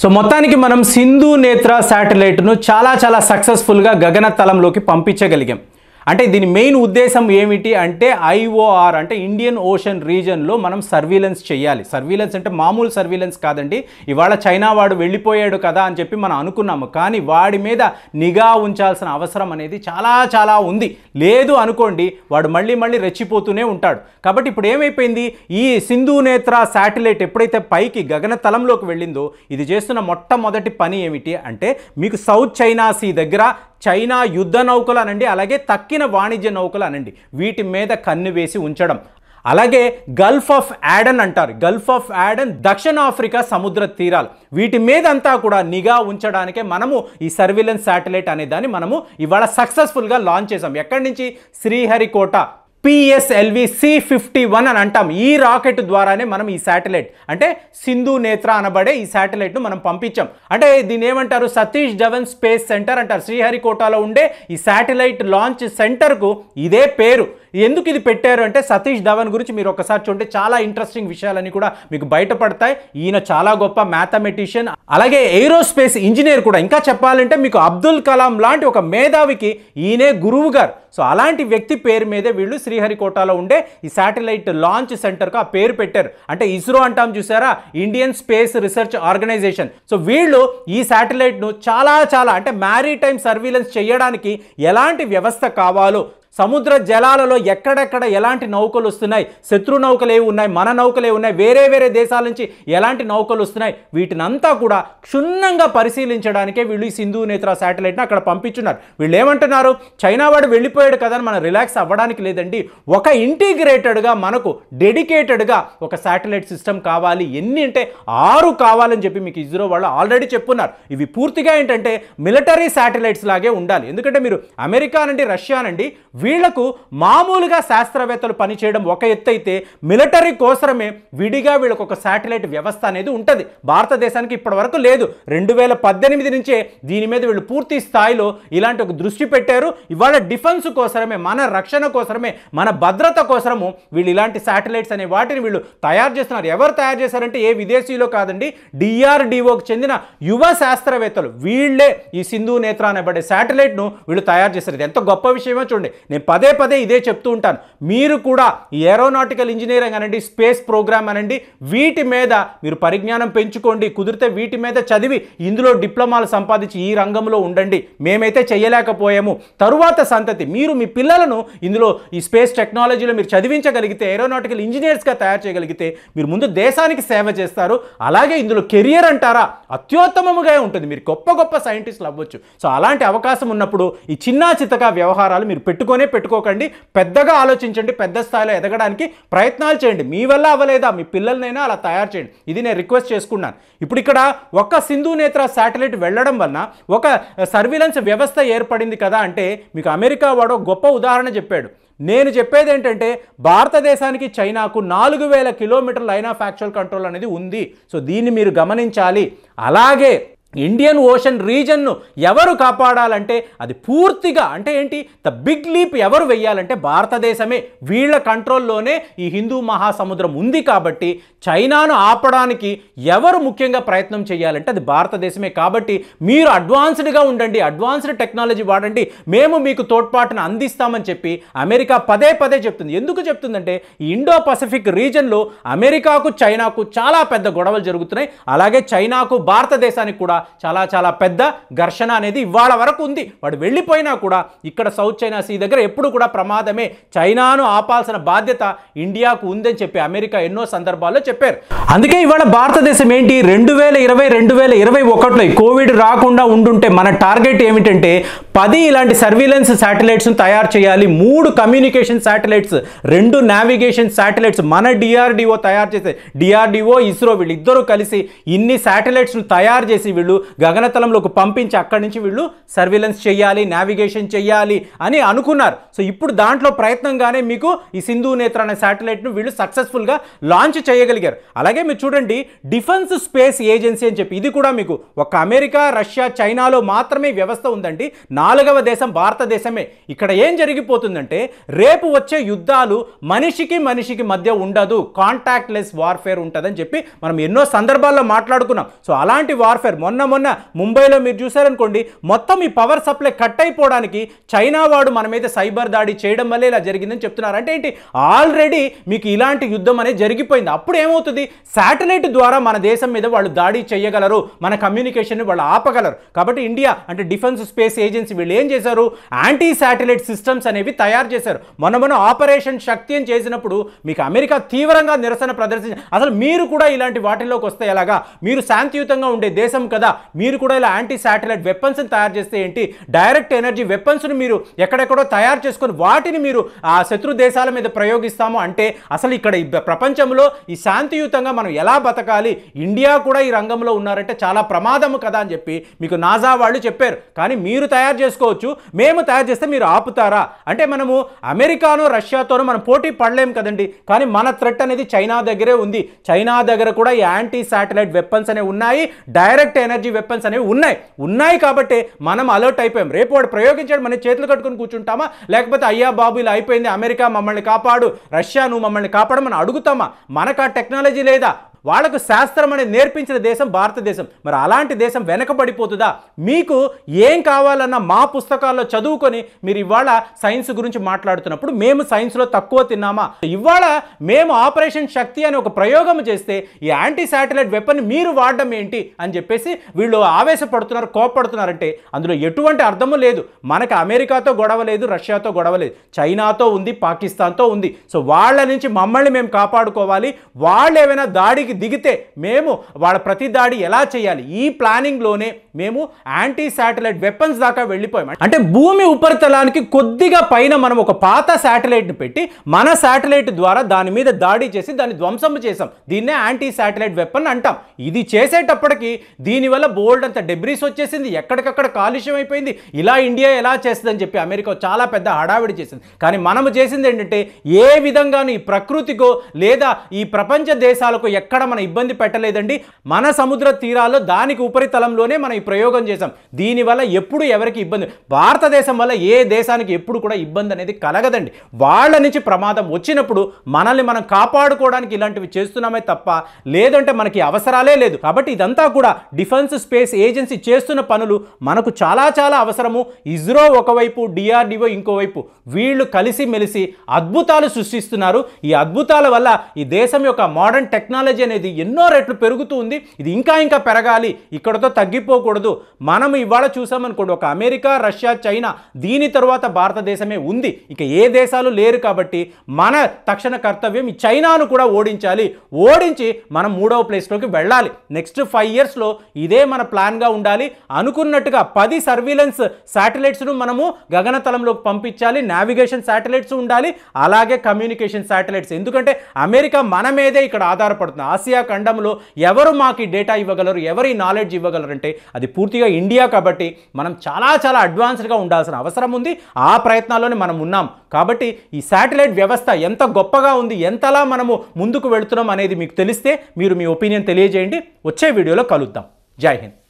so మొత్తానికి మనం సింధు నేత్ర శాటిలైట్ను చాలా చాలా సక్సెస్ఫుల్గా గగనతలంలోకి పంపించగలిగాం అంటే దీని మెయిన్ ఉద్దేశం ఏమిటి అంటే ఐఓఆర్ అంటే ఇండియన్ ఓషన్ రీజన్లో మనం సర్వీలెన్స్ చేయాలి సర్వీలెన్స్ అంటే మామూలు సర్వీలెన్స్ కాదండి ఇవాళ చైనా వాడు వెళ్ళిపోయాడు కదా అని చెప్పి మనం అనుకున్నాము కానీ వాడి మీద నిఘా ఉంచాల్సిన అవసరం అనేది చాలా చాలా ఉంది లేదు అనుకోండి వాడు మళ్ళీ మళ్ళీ రెచ్చిపోతూనే ఉంటాడు కాబట్టి ఇప్పుడు ఏమైపోయింది ఈ సింధు నేత్ర శాటిలైట్ ఎప్పుడైతే పైకి గగనతలంలోకి వెళ్ళిందో ఇది చేస్తున్న మొట్టమొదటి పని ఏమిటి అంటే మీకు సౌత్ చైనా సీ దగ్గర చైనా యుద్ధ నౌకలు అనండి అలాగే తక్కిన వాణిజ్య నౌకలు అనండి వీటి మీద కన్ను వేసి ఉంచడం అలాగే గల్ఫ్ ఆఫ్ యాడన్ అంటారు గల్ఫ్ ఆఫ్ యాడన్ దక్షిణాఫ్రికా సముద్ర తీరాలు వీటి మీదంతా కూడా నిఘా ఉంచడానికే మనము ఈ సర్విలెన్స్ శాటిలైట్ అనే దాన్ని మనము ఇవాళ సక్సెస్ఫుల్గా లాంచ్ చేసాం ఎక్కడి నుంచి Sriharikota PSLV C fifty one అని అంటాం ఈ రాకెట్ ద్వారానే మనం ఈ శాటిలైట్ అంటే సింధు నేత్ర అనబడే ఈ శాటిలైట్ను మనం పంపించాం అంటే దీని ఏమంటారు సతీష్ ధవన్ స్పేస్ సెంటర్ అంటారు శ్రీహరికోటలో ఉండే ఈ శాటిలైట్ లాంచ్ సెంటర్కు ఇదే పేరు ఎందుకు ఇది పెట్టారు అంటే సతీష్ ధవన్ గురించి మీరు ఒకసారి చూడండి చాలా ఇంట్రెస్టింగ్ విషయాలని కూడా మీకు బయటపడతాయి ఈయన చాలా గొప్ప మ్యాథమెటిషియన్ అలాగే ఏరోస్పేస్ ఇంజనీర్ కూడా ఇంకా చెప్పాలంటే మీకు అబ్దుల్ కలాం లాంటి ఒక మేధావికి ఈయనే గురువు గారు సో అలాంటి వ్యక్తి పేరు మీదే వీళ్ళు శ్రీహరికోటలో ఉండే ఈ శాటిలైట్ లాంచ్ సెంటర్కు ఆ పేరు పెట్టారు అంటే ఇస్రో అంటాం చూసారా Indian space research organisation so వీళ్ళు ఈ శాటిలైట్ను చాలా చాలా అంటే మ్యారీటైమ్ సర్వీలెన్స్ చేయడానికి ఎలాంటి వ్యవస్థ కావాలో సముద్ర జలాలలో ఎక్కడెక్కడ ఎలాంటి నౌకలు వస్తున్నాయి శత్రు ఏవి ఉన్నాయి మన ఏవి ఉన్నాయి వేరే వేరే దేశాల నుంచి ఎలాంటి నౌకలు వస్తున్నాయి వీటినంతా కూడా క్షుణ్ణంగా పరిశీలించడానికే వీళ్ళు ఈ సింధు నేత్ర శాటిలైట్ని అక్కడ పంపించున్నారు వీళ్ళు ఏమంటున్నారు చైనా వాడు వెళ్ళిపోయాడు కదా మనం రిలాక్స్ అవ్వడానికి లేదండి ఒక ఇంటిగ్రేటెడ్గా మనకు డెడికేటెడ్గా ఒక శాటిలైట్ సిస్టమ్ కావాలి ఎన్ని అంటే ఆరు కావాలని చెప్పి మీకు ఇజ్రో వాళ్ళు ఆల్రెడీ చెప్పున్నారు ఇవి పూర్తిగా ఏంటంటే మిలిటరీ శాటిలైట్స్ లాగే ఉండాలి ఎందుకంటే మీరు అమెరికా నుండి రష్యా నుండి వీళ్లకు మామూలుగా శాస్త్రవేత్తలు పనిచేయడం ఒక ఎత్తు అయితే మిలిటరీ కోసమే విడిగా వీళ్ళకు ఒక శాటిలైట్ వ్యవస్థ అనేది ఉంటుంది భారతదేశానికి ఇప్పటి వరకు లేదు రెండు వేల పద్దెనిమిది నుంచే దీని మీద వీళ్ళు పూర్తి స్థాయిలో ఇలాంటి ఒక దృష్టి పెట్టారు ఇవాళ డిఫెన్స్ కోసమే మన రక్షణ కోసమే మన భద్రత కోసము వీళ్ళు ఇలాంటి శాటిలైట్స్ అనే వాటిని వీళ్ళు తయారు చేస్తున్నారు ఎవరు తయారు చేశారంటే ఏ విదేశీలో కాదండి డిఆర్డిఓకి చెందిన యువ శాస్త్రవేత్తలు వీళ్ళే ఈ సింధు నేత్ర అనబడే శాటిలైట్ను వీళ్ళు తయారు చేశారు ఇది ఎంత గొప్ప విషయమో చూడండి నేను పదే పదే ఇదే చెప్తూ ఉంటాను మీరు కూడా ఏరోనాటికల్ ఇంజనీరింగ్ అనండి స్పేస్ ప్రోగ్రామ్ అనండి వీటి మీద మీరు పరిజ్ఞానం పెంచుకోండి కుదిరితే వీటి మీద చదివి ఇందులో డిప్లొమాలు సంపాదించి ఈ రంగంలో ఉండండి మేమైతే చేయలేకపోయాము తరువాత సంతతి మీరు మీ పిల్లలను ఇందులో ఈ స్పేస్ టెక్నాలజీలో మీరు చదివించగలిగితే ఏరోనాటికల్ ఇంజనీర్స్గా తయారు చేయగలిగితే మీరు ముందు దేశానికి సేవ చేస్తారు అలాగే ఇందులో కెరియర్ అంటారా అత్యుత్తమముగా ఉంటుంది మీరు గొప్ప గొప్ప సైంటిస్ట్లు అవ్వచ్చు సో అలాంటి అవకాశం ఉన్నప్పుడు ఈ చిన్నా చితక వ్యవహారాలు మీరు పెట్టుకొని మనసులోనే పెట్టుకోకండి పెద్దగా ఆలోచించండి పెద్ద స్థాయిలో ఎదగడానికి ప్రయత్నాలు చేయండి మీ వల్ల అవ్వలేదా మీ పిల్లలనైనా అలా తయారు చేయండి ఇది నేను రిక్వెస్ట్ చేసుకున్నాను ఇప్పుడు ఇక్కడ ఒక సింధు నేత్ర శాటిలైట్ వెళ్ళడం వలన ఒక సర్వీలెన్స్ వ్యవస్థ ఏర్పడింది కదా అంటే మీకు అమెరికా వాడో గొప్ప ఉదాహరణ చెప్పాడు నేను చెప్పేది ఏంటంటే భారతదేశానికి చైనాకు నాలుగు వేల kilometre line of actual control అనేది ఉంది సో దీన్ని మీరు గమనించాలి అలాగే ఇండియన్ ఓషన్ రీజన్ను ఎవరు కాపాడాలంటే అది పూర్తిగా అంటే ఏంటి ద బిగ్ లీప్ ఎవరు వెయ్యాలంటే భారతదేశమే వీళ్ళ కంట్రోల్లోనే ఈ హిందూ మహాసముద్రం ఉంది కాబట్టి చైనాను ఆపడానికి ఎవరు ముఖ్యంగా ప్రయత్నం చేయాలంటే అది భారతదేశమే కాబట్టి మీరు అడ్వాన్స్డ్గా ఉండండి అడ్వాన్స్డ్ టెక్నాలజీ వాడండి మేము మీకు తోడ్పాటును అందిస్తామని చెప్పి అమెరికా పదే పదే చెప్తుంది ఎందుకు చెప్తుందంటే ఇండో పసిఫిక్ రీజన్లో అమెరికాకు చైనాకు చాలా పెద్ద గొడవలు జరుగుతున్నాయి అలాగే చైనాకు భారతదేశానికి కూడా చాలా చాలా పెద్ద ఘర్షణ అనేది ఇవాళ వరకు ఉంది వాడు వెళ్ళిపోయినా కూడా ఇక్కడ సౌత్ చైనా సీ దగ్గర ఎప్పుడు కూడా ప్రమాదమే చైనాను ఆపాల్సిన బాధ్యత ఇండియాకు ఉందని చెప్పి అమెరికా ఎన్నో సందర్భాల్లో చెప్పారు అందుకే ఇవాళ భారతదేశం ఏంటి రెండు వేల ఇరవై రెండు వేల ఇరవై ఒకటిలో కోవిడ్ రాకుండా ఉండుంటే మన టార్గెట్ ఏమిటంటే పది ఇలాంటి సర్వీలెన్స్ శాటిలైట్స్ను తయారు చేయాలి మూడు కమ్యూనికేషన్ శాటిలైట్స్ రెండు నావిగేషన్ శాటిలైట్స్ మన డిఆర్డిఓ తయారు చేసే డిఆర్డిఓ ఇస్రో వీళ్ళిద్దరూ కలిసి ఇన్ని శాటిలైట్స్ను తయారు చేసి వీళ్ళు వీళ్ళు గగనతలంలోకి పంపించి అక్కడి నుంచి వీళ్ళు సర్విలెన్స్ చేయాలి నావిగేషన్ చేయాలి అని అనుకున్నారు సో ఇప్పుడు దాంట్లో ప్రయత్నంగానే మీకు ఈ సింధు నేత్ర అనే శాటిలైట్ను వీళ్ళు సక్సెస్ఫుల్గా లాంచ్ చేయగలిగారు అలాగే మీరు చూడండి డిఫెన్స్ స్పేస్ ఏజెన్సీ అని చెప్పి ఇది కూడా మీకు ఒక అమెరికా రష్యా చైనాలో మాత్రమే వ్యవస్థ ఉందండి నాలుగవ దేశం భారతదేశమే ఇక్కడ ఏం జరిగిపోతుందంటే రేపు వచ్చే యుద్ధాలు మనిషికి మనిషికి మధ్య ఉండదు కాంటాక్ట్లెస్ వార్ఫేర్ ఉంటుందని చెప్పి మనం ఎన్నో సందర్భాల్లో మాట్లాడుకున్నాం సో అలాంటి వార్ఫేర్ మొన్న మొన్న మొన్న ముంబైలో మీరు చూసారనుకోండి మొత్తం ఈ పవర్ సప్లై కట్ అయిపోవడానికి చైనా వాడు మన మీద సైబర్ దాడి చేయడం వల్ల ఇలా జరిగిందని చెప్తున్నారు అంటే ఏంటి ఆల్రెడీ మీకు ఇలాంటి యుద్ధం అనేది జరిగిపోయింది అప్పుడు ఏమవుతుంది శాటిలైట్ ద్వారా మన దేశం మీద వాళ్ళు దాడి చేయగలరు మన కమ్యూనికేషన్ వాళ్ళు ఆపగలరు కాబట్టి ఇండియా అంటే డిఫెన్స్ స్పేస్ ఏజెన్సీ వీళ్ళు ఏం చేశారు యాంటీ శాటిలైట్ సిస్టమ్స్ అనేవి తయారు చేశారు మొన్న మొన్న ఆపరేషన్ శక్తి అని చేసినప్పుడు మీకు అమెరికా తీవ్రంగా నిరసన ప్రదర్శించారు అసలు మీరు కూడా ఇలాంటి వాటిల్లోకి వస్తే ఎలాగా మీరు శాంతియుతంగా ఉండే దేశం కదా కదా మీరు కూడా ఇలా యాంటీ శాటిలైట్ వెపన్స్ని తయారు చేస్తే ఏంటి డైరెక్ట్ ఎనర్జీ వెపన్స్ని మీరు ఎక్కడెక్కడో తయారు చేసుకొని వాటిని మీరు ఆ శత్రు దేశాల మీద ప్రయోగిస్తాము అంటే అసలు ఇక్కడ ఈ ప్రపంచంలో ఈ శాంతియుతంగా మనం ఎలా బతకాలి ఇండియా కూడా ఈ రంగంలో ఉన్నారంటే చాలా ప్రమాదము కదా అని చెప్పి మీకు నాజా వాళ్ళు చెప్పారు కానీ మీరు తయారు చేసుకోవచ్చు మేము తయారు చేస్తే మీరు ఆపుతారా అంటే మనము అమెరికాను రష్యాతోనూ మనం పోటీ పడలేము కదండి కానీ మన థ్రెట్ అనేది చైనా దగ్గరే ఉంది చైనా దగ్గర కూడా ఈ యాంటీ శాటిలైట్ వెపన్స్ అనేవి ఉన్నాయి డైరెక్ట్ ఎనర్జీ వెపన్స్ అనేవి ఉన్నాయి ఉన్నాయి కాబట్టి మనం అలర్ట్ అయిపోయాం రేపు వాడు ప్రయోగించాడు మనం చేతులు కట్టుకుని కూర్చుంటామా లేకపోతే అయ్యా బాబు ఇలా అయిపోయింది అమెరికా మమ్మల్ని కాపాడు రష్యా నువ్వు మమ్మల్ని కాపాడమని అడుగుతామా మనకు ఆ టెక్నాలజీ లేదా వాళ్లకు శాస్త్రం అనేది నేర్పించిన దేశం భారతదేశం మరి అలాంటి దేశం వెనకబడిపోతుందా మీకు ఏం కావాలన్న మా పుస్తకాల్లో చదువుకొని మీరు ఇవాళ సైన్స్ గురించి మాట్లాడుతున్నప్పుడు మేము సైన్స్లో తక్కువ తిన్నామా ఇవాళ మేము ఆపరేషన్ శక్తి అని ఒక ప్రయోగం చేస్తే ఈ యాంటీ శాటిలైట్ వెపన్ మీరు వాడడం ఏంటి అని చెప్పేసి వీళ్ళు ఆవేశపడుతున్నారు కోపడుతున్నారంటే అందులో ఎటువంటి అర్థము లేదు మనకు అమెరికాతో గొడవ లేదు రష్యాతో గొడవ లేదు చైనాతో ఉంది పాకిస్తాన్తో ఉంది సో వాళ్ళ నుంచి మమ్మల్ని మేము కాపాడుకోవాలి వాళ్ళు ఏమైనా దాడికి దాడికి దిగితే మేము వాళ్ళ ప్రతి దాడి ఎలా చేయాలి ఈ ప్లానింగ్లోనే మేము యాంటీ శాటిలైట్ వెపన్స్ దాకా వెళ్ళిపోయాం అంటే భూమి ఉపరితలానికి కొద్దిగా పైన మనం ఒక పాత శాటిలైట్ని పెట్టి మన శాటిలైట్ ద్వారా దాని మీద దాడి చేసి దాన్ని ధ్వంసం చేసాం దీన్నే యాంటీ శాటిలైట్ వెపన్ అంటాం ఇది చేసేటప్పటికి దీనివల్ల బోల్డ్ అంత డెబ్రీస్ వచ్చేసింది ఎక్కడికక్కడ కాలుష్యం అయిపోయింది ఇలా ఇండియా ఎలా చేస్తుందని చెప్పి అమెరికా చాలా పెద్ద హడావిడి చేసింది కానీ మనం చేసింది ఏంటంటే ఏ విధంగానూ ఈ ప్రకృతికో లేదా ఈ ప్రపంచ దేశాలకు ఎక్కడ ఎక్కడ మన ఇబ్బంది పెట్టలేదండి మన సముద్ర తీరాల్లో దానికి ఉపరితలంలోనే మనం ఈ ప్రయోగం చేసాం దీనివల్ల ఎప్పుడు ఎవరికి ఇబ్బంది భారతదేశం వల్ల ఏ దేశానికి ఎప్పుడు కూడా ఇబ్బంది అనేది కలగదండి వాళ్ళ నుంచి ప్రమాదం వచ్చినప్పుడు మనల్ని మనం కాపాడుకోవడానికి ఇలాంటివి చేస్తున్నామే తప్ప లేదంటే మనకి అవసరాలే లేదు కాబట్టి ఇదంతా కూడా డిఫెన్స్ స్పేస్ ఏజెన్సీ చేస్తున్న పనులు మనకు చాలా చాలా అవసరము ఇస్రో ఒకవైపు డిఆర్డిఓ ఇంకోవైపు వీళ్ళు కలిసి మెలిసి అద్భుతాలు సృష్టిస్తున్నారు ఈ అద్భుతాల వల్ల ఈ దేశం యొక్క మోడర్న్ టెక్నాలజీ అనేది ఎన్నో రెట్లు పెరుగుతూ ఉంది ఇది ఇంకా ఇంకా పెరగాలి ఇక్కడతో తగ్గిపోకూడదు మనం ఇవాళ చూసామనుకోండి ఒక అమెరికా రష్యా చైనా దీని తర్వాత భారతదేశమే ఉంది ఇక ఏ దేశాలు లేరు కాబట్టి మన తక్షణ కర్తవ్యం ఈ చైనాను కూడా ఓడించాలి ఓడించి మనం మూడవ ప్లేస్లోకి వెళ్ళాలి నెక్స్ట్ ఫైవ్ ఇయర్స్లో ఇదే మన ప్లాన్గా ఉండాలి అనుకున్నట్టుగా పది సర్వీలెన్స్ శాటిలైట్స్ను మనము గగనతలంలోకి పంపించాలి నావిగేషన్ శాటిలైట్స్ ఉండాలి అలాగే కమ్యూనికేషన్ శాటిలైట్స్ ఎందుకంటే అమెరికా మన మీదే ఇక్కడ ఆధారపడుతుంది ఆ ఆసియా ఖండంలో ఎవరు మాకు డేటా ఇవ్వగలరు ఎవరి నాలెడ్జ్ ఇవ్వగలరు అంటే అది పూర్తిగా ఇండియా కాబట్టి మనం చాలా చాలా అడ్వాన్స్డ్గా ఉండాల్సిన అవసరం ఉంది ఆ ప్రయత్నాల్లోనే మనం ఉన్నాం కాబట్టి ఈ శాటిలైట్ వ్యవస్థ ఎంత గొప్పగా ఉంది ఎంతలా మనము ముందుకు వెళుతున్నాం అనేది మీకు తెలిస్తే మీరు మీ ఒపీనియన్ తెలియజేయండి వచ్చే వీడియోలో కలుద్దాం జై హింద్